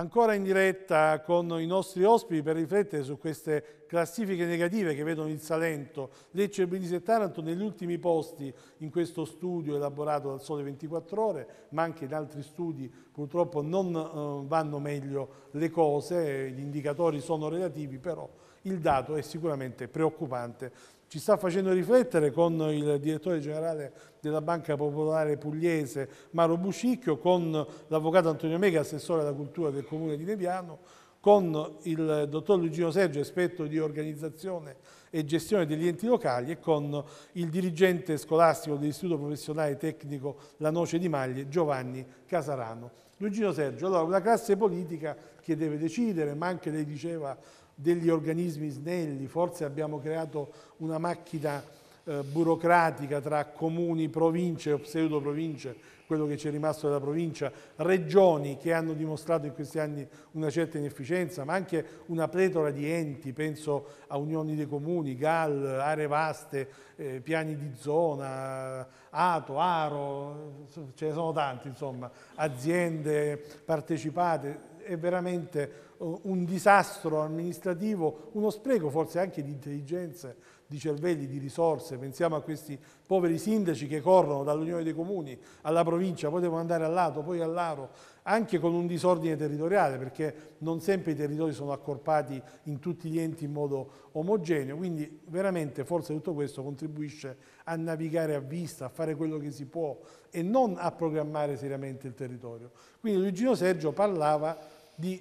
ancora in diretta con i nostri ospiti per riflettere su queste classifiche negative che vedono il Salento, Lecce, Brindisi e Taranto negli ultimi posti in questo studio elaborato dal Sole 24 Ore, ma anche in altri studi purtroppo non eh, vanno meglio le cose, gli indicatori sono relativi, però il dato è sicuramente preoccupante. Ci sta facendo riflettere con il direttore generale della Banca Popolare Pugliese, Maro Buscicchio, con l'avvocato Antonio Mega, assessore alla cultura del comune di Neviano, con il dottor Luigino Sergio, esperto di organizzazione e gestione degli enti locali e con il dirigente scolastico dell'Istituto Professionale Tecnico La Noce di Maglie, Giovanni Casarano. Luigino Sergio, allora una classe politica che deve decidere, ma anche lei diceva degli organismi snelli, forse abbiamo creato una macchina eh, burocratica tra comuni, province o pseudo province, quello che ci è rimasto della provincia, regioni che hanno dimostrato in questi anni una certa inefficienza, ma anche una pletora di enti, penso a unioni dei comuni, GAL, aree vaste, eh, piani di zona, ATO, ARO, ce ne sono tanti, insomma, aziende partecipate, è veramente eh, un disastro amministrativo, uno spreco forse anche di intelligenze, di cervelli, di risorse. Pensiamo a questi poveri sindaci che corrono dall'Unione dei Comuni alla provincia, poi devono andare lato, poi all'Aro, anche con un disordine territoriale, perché non sempre i territori sono accorpati in tutti gli enti in modo omogeneo. Quindi veramente forse tutto questo contribuisce a navigare a vista, a fare quello che si può e non a programmare seriamente il territorio. Quindi Luigino Sergio parlava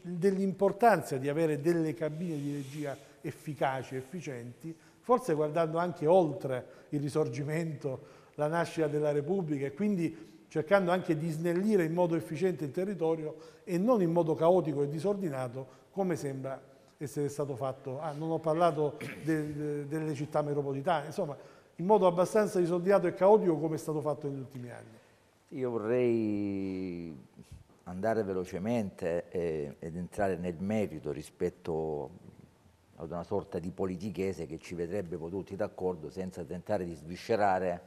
dell'importanza di avere delle cabine di regia efficaci, efficienti, forse guardando anche oltre il risorgimento, la nascita della Repubblica e quindi cercando anche di snellire in modo efficiente il territorio e non in modo caotico e disordinato come sembra essere stato fatto. Ah, non ho parlato de, de, delle città metropolitane, insomma, in modo abbastanza disordinato e caotico come è stato fatto negli ultimi anni. Io vorrei andare velocemente e, ed entrare nel merito rispetto ad una sorta di politichese che ci vedrebbe tutti d'accordo senza tentare di sviscerare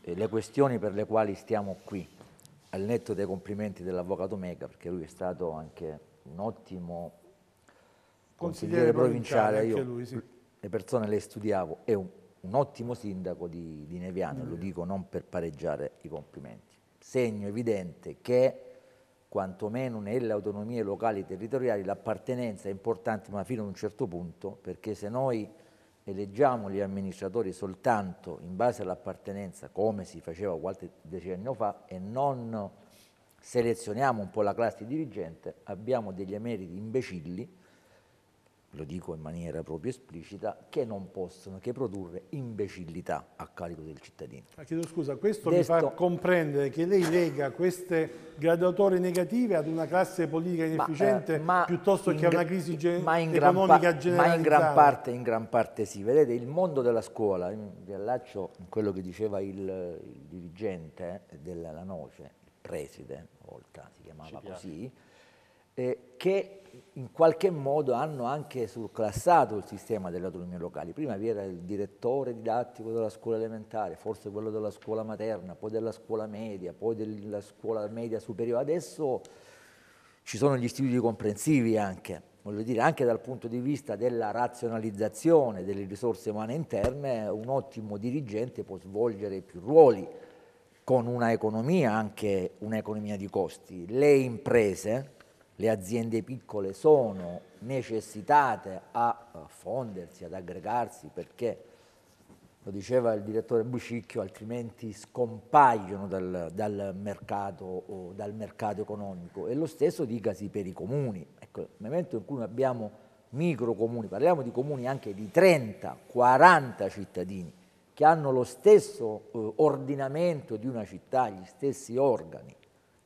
eh, le questioni per le quali stiamo qui, al netto dei complimenti dell'avvocato Mega, perché lui è stato anche un ottimo consigliere, consigliere provinciale, provinciale io lui, sì. le persone le studiavo, è un, un ottimo sindaco di, di Neviano, mm. lo dico non per pareggiare i complimenti. Segno evidente che quantomeno nelle autonomie locali e territoriali, l'appartenenza è importante ma fino a un certo punto, perché se noi eleggiamo gli amministratori soltanto in base all'appartenenza, come si faceva qualche decennio fa, e non selezioniamo un po' la classe dirigente, abbiamo degli emeriti imbecilli lo dico in maniera proprio esplicita, che non possono che produrre imbecillità a carico del cittadino. Ma chiedo scusa, questo Desto... mi fa comprendere che lei lega queste graduatorie negative ad una classe politica eh, inefficiente ma, eh, piuttosto che a una crisi ge economica generale. Ma in gran, parte, in gran parte sì. Vedete, il mondo della scuola, vi allaccio a quello che diceva il, il dirigente eh, della Noce, il preside, Volta si chiamava così, eh, che in qualche modo hanno anche surclassato il sistema delle autonomie locali. Prima vi era il direttore didattico della scuola elementare, forse quello della scuola materna, poi della scuola media, poi della scuola media superiore. Adesso ci sono gli istituti comprensivi anche, voglio dire, anche dal punto di vista della razionalizzazione delle risorse umane interne, un ottimo dirigente può svolgere più ruoli con una economia, anche un'economia di costi. Le imprese, le aziende piccole sono necessitate a eh, fondersi, ad aggregarsi perché, lo diceva il direttore Bucicchio, altrimenti scompaiono dal, dal, mercato, dal mercato, economico. E lo stesso dicasi per i comuni. Ecco, nel momento in cui abbiamo micro comuni, parliamo di comuni anche di 30-40 cittadini che hanno lo stesso eh, ordinamento di una città, gli stessi organi,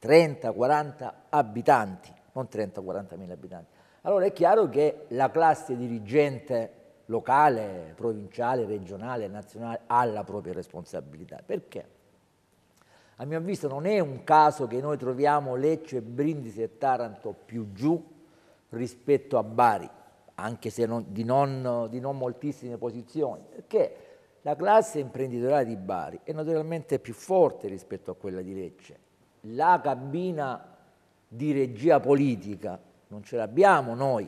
30-40 abitanti, non 30-40 mila abitanti. Allora è chiaro che la classe dirigente locale, provinciale, regionale, nazionale ha la propria responsabilità. Perché? A mio avviso non è un caso che noi troviamo Lecce, Brindisi e Taranto più giù rispetto a Bari, anche se non, di, non, di non moltissime posizioni, perché la classe imprenditoriale di Bari è naturalmente più forte rispetto a quella di Lecce. La cabina di regia politica, non ce l'abbiamo noi.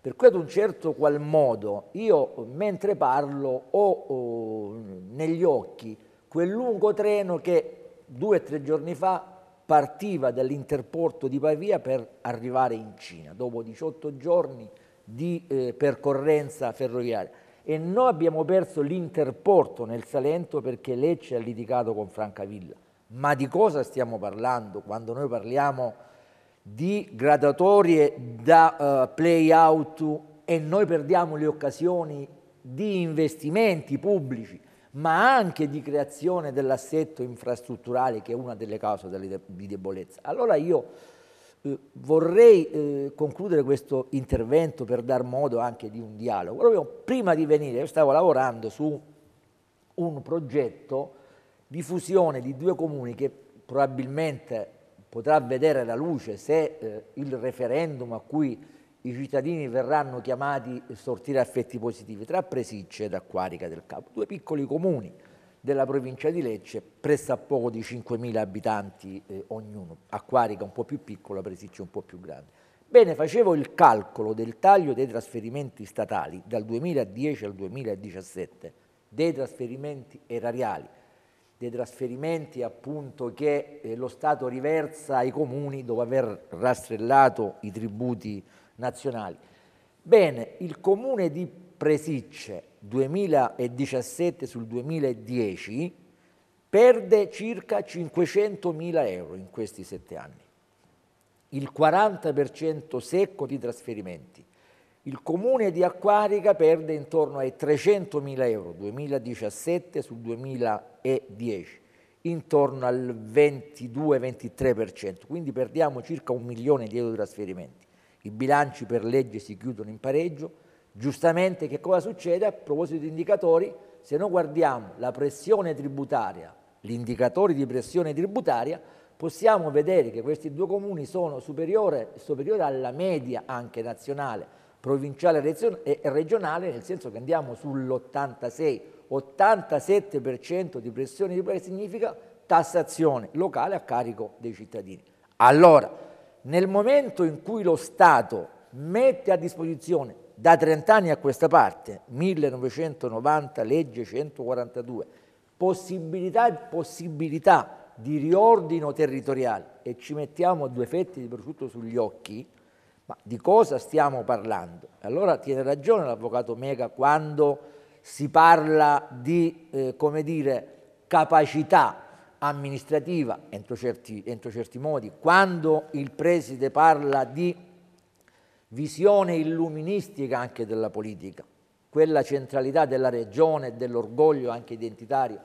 Per cui ad un certo qual modo io mentre parlo ho, ho oh, negli occhi quel lungo treno che due o tre giorni fa partiva dall'interporto di Pavia per arrivare in Cina, dopo 18 giorni di eh, percorrenza ferroviaria. E noi abbiamo perso l'interporto nel Salento perché Lecce ha litigato con Francavilla. Ma di cosa stiamo parlando quando noi parliamo di gradatorie da uh, eh, play-out e noi perdiamo le occasioni di investimenti pubblici, ma anche di creazione dell'assetto infrastrutturale che è una delle cause delle, di debolezza. Allora io eh, vorrei eh, concludere questo intervento per dar modo anche di un dialogo. Proprio prima di venire io stavo lavorando su un progetto di fusione di due comuni che probabilmente potrà vedere la luce se eh, il referendum a cui i cittadini verranno chiamati a sortire affetti positivi tra Presicce ed Acquarica del Capo, due piccoli comuni della provincia di Lecce, pressappoco di 5.000 abitanti eh, ognuno, Acquarica un po' più piccola, Presicce un po' più grande. Bene, facevo il calcolo del taglio dei trasferimenti statali dal 2010 al 2017, dei trasferimenti erariali dei trasferimenti appunto, che eh, lo Stato riversa ai comuni dopo aver rastrellato i tributi nazionali. Bene, il comune di Presicce 2017 sul 2010 perde circa 500.000 euro in questi sette anni, il 40% secco di trasferimenti, il comune di Acquarica perde intorno ai 300.000 euro 2017 sul 2010, intorno al 22-23%, quindi perdiamo circa un milione di euro di trasferimenti. I bilanci per legge si chiudono in pareggio, giustamente che cosa succede? A proposito di indicatori, se noi guardiamo la pressione tributaria, gli indicatori di pressione tributaria, possiamo vedere che questi due comuni sono superiori alla media anche nazionale provinciale e regionale, nel senso che andiamo sull'86, 87% di pressione di prezzi significa tassazione locale a carico dei cittadini. Allora, nel momento in cui lo Stato mette a disposizione da 30 anni a questa parte, 1990, legge 142, possibilità, possibilità di riordino territoriale e ci mettiamo due fetti di prosciutto sugli occhi, ma di cosa stiamo parlando? Allora tiene ragione l'avvocato Mega quando si parla di, eh, come dire, capacità amministrativa, entro certi, entro certi modi, quando il preside parla di visione illuministica anche della politica, quella centralità della regione e dell'orgoglio anche identitario,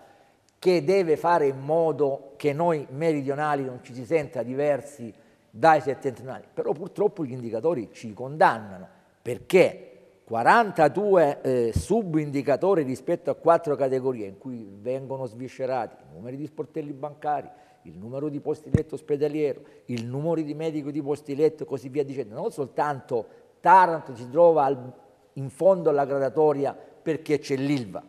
che deve fare in modo che noi meridionali non ci si senta diversi dai settentrionali, però purtroppo gli indicatori ci condannano perché 42 eh, subindicatori rispetto a quattro categorie in cui vengono sviscerati i numeri di sportelli bancari, il numero di posti letto ospedaliero, il numero di medico di posti letto e così via dicendo. Non soltanto Taranto si trova al, in fondo alla gradatoria perché c'è l'ILVA,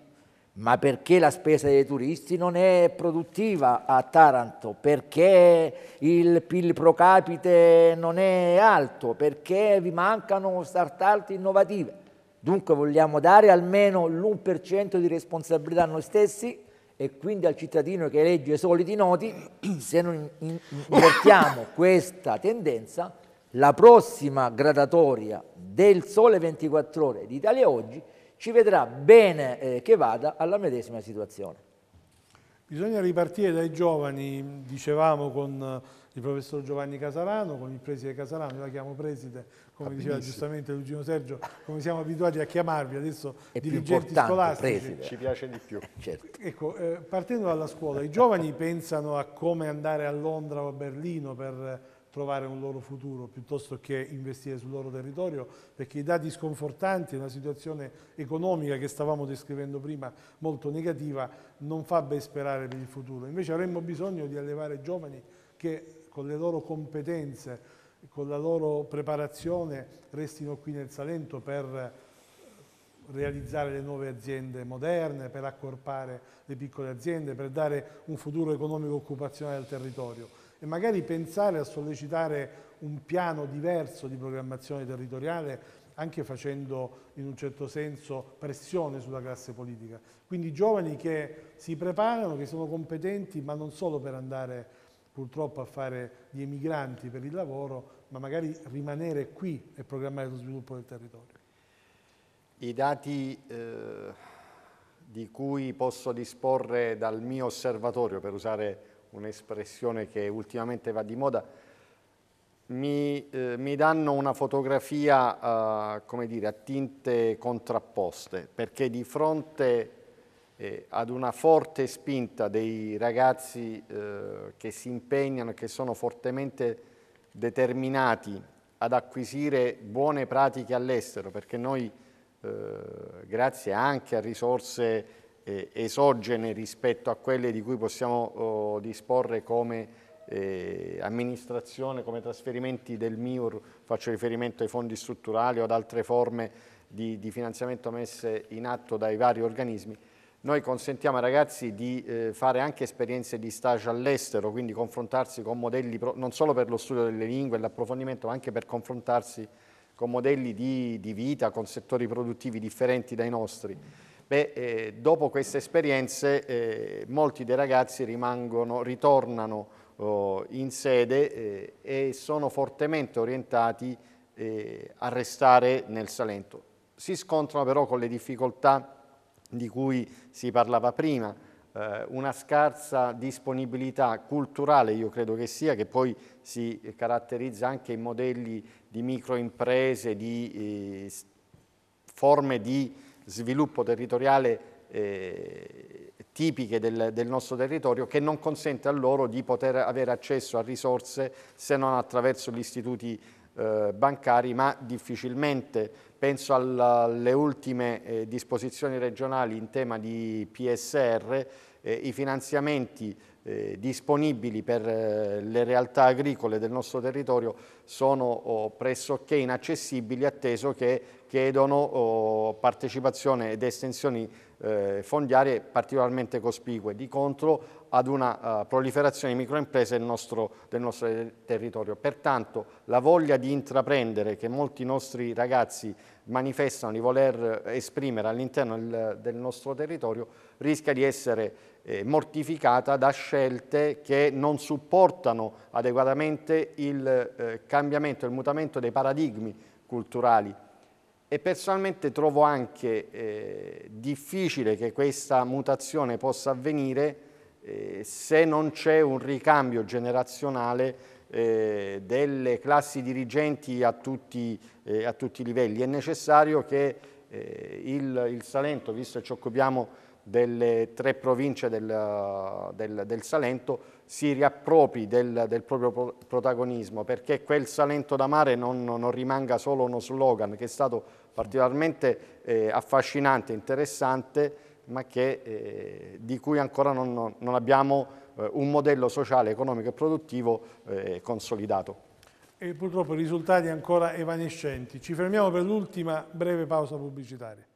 ma perché la spesa dei turisti non è produttiva a Taranto, perché il PIL pro capite non è alto, perché vi mancano start-up innovative. Dunque vogliamo dare almeno l'1% di responsabilità a noi stessi e quindi al cittadino che elegge i soliti noti, se non invertiamo questa tendenza, la prossima gradatoria del Sole 24 Ore d'Italia Oggi ci vedrà bene eh, che vada alla medesima situazione. Bisogna ripartire dai giovani, dicevamo con eh, il professor Giovanni Casarano, con il preside Casarano, io la chiamo preside, come Va diceva giustamente Lugino Sergio, come siamo abituati a chiamarvi adesso È dirigenti scolastici. Preside. Ci piace di più. Certo. Ecco, eh, partendo dalla scuola, i giovani pensano a come andare a Londra o a Berlino per trovare un loro futuro piuttosto che investire sul loro territorio perché i dati sconfortanti, una situazione economica che stavamo descrivendo prima molto negativa non fa ben sperare per il futuro. Invece avremmo bisogno di allevare giovani che con le loro competenze, con la loro preparazione restino qui nel Salento per realizzare le nuove aziende moderne, per accorpare le piccole aziende, per dare un futuro economico occupazionale al territorio e magari pensare a sollecitare un piano diverso di programmazione territoriale anche facendo in un certo senso pressione sulla classe politica. Quindi giovani che si preparano, che sono competenti, ma non solo per andare purtroppo a fare gli emigranti per il lavoro, ma magari rimanere qui e programmare lo sviluppo del territorio. I dati eh, di cui posso disporre dal mio osservatorio, per usare un'espressione che ultimamente va di moda, mi, eh, mi danno una fotografia eh, come dire, a tinte contrapposte, perché di fronte eh, ad una forte spinta dei ragazzi eh, che si impegnano e che sono fortemente determinati ad acquisire buone pratiche all'estero, perché noi, eh, grazie anche a risorse eh, esogene rispetto a quelle di cui possiamo oh, disporre come eh, amministrazione, come trasferimenti del MIUR, faccio riferimento ai fondi strutturali o ad altre forme di, di finanziamento messe in atto dai vari organismi, noi consentiamo ai ragazzi di eh, fare anche esperienze di stage all'estero, quindi confrontarsi con modelli non solo per lo studio delle lingue e l'approfondimento, ma anche per confrontarsi con modelli di, di, vita, con settori produttivi differenti dai nostri. Beh, eh, dopo queste esperienze eh, molti dei ragazzi rimangono, ritornano oh, in sede eh, e sono fortemente orientati eh, a restare nel Salento. Si scontrano però con le difficoltà di cui si parlava prima, eh, una scarsa disponibilità culturale, io credo che sia, che poi si caratterizza anche in modelli di microimprese, di eh, forme di sviluppo territoriale eh, tipiche del, del, nostro territorio che non consente a loro di poter avere accesso a risorse se non attraverso gli istituti eh, bancari, ma difficilmente penso alla, alle ultime eh, disposizioni regionali in tema di PSR, eh, i finanziamenti eh, disponibili per eh, le realtà agricole del nostro territorio sono oh, pressoché inaccessibili, atteso che chiedono oh, partecipazione ed estensioni eh, fondiarie particolarmente cospicue, di contro ad una eh, proliferazione di microimprese del nostro, del nostro, territorio. Pertanto la voglia di intraprendere che molti nostri ragazzi manifestano di voler esprimere all'interno del, nostro territorio rischia di essere eh, mortificata da scelte che non supportano adeguatamente il cambiamento, il mutamento dei paradigmi culturali e personalmente trovo anche eh, difficile che questa mutazione possa avvenire eh, se non c'è un ricambio generazionale eh, delle classi dirigenti a tutti, eh, a tutti, i livelli. È necessario che eh, il, il Salento, visto che ci occupiamo delle tre province del, del, del Salento si riappropri del, del, proprio protagonismo perché quel Salento da mare non, non rimanga solo uno slogan che è stato particolarmente eh, affascinante, interessante ma che, eh, di cui ancora non, non abbiamo eh, un modello sociale, economico e produttivo eh, consolidato. E purtroppo risultati ancora evanescenti. Ci fermiamo per l'ultima breve pausa pubblicitaria.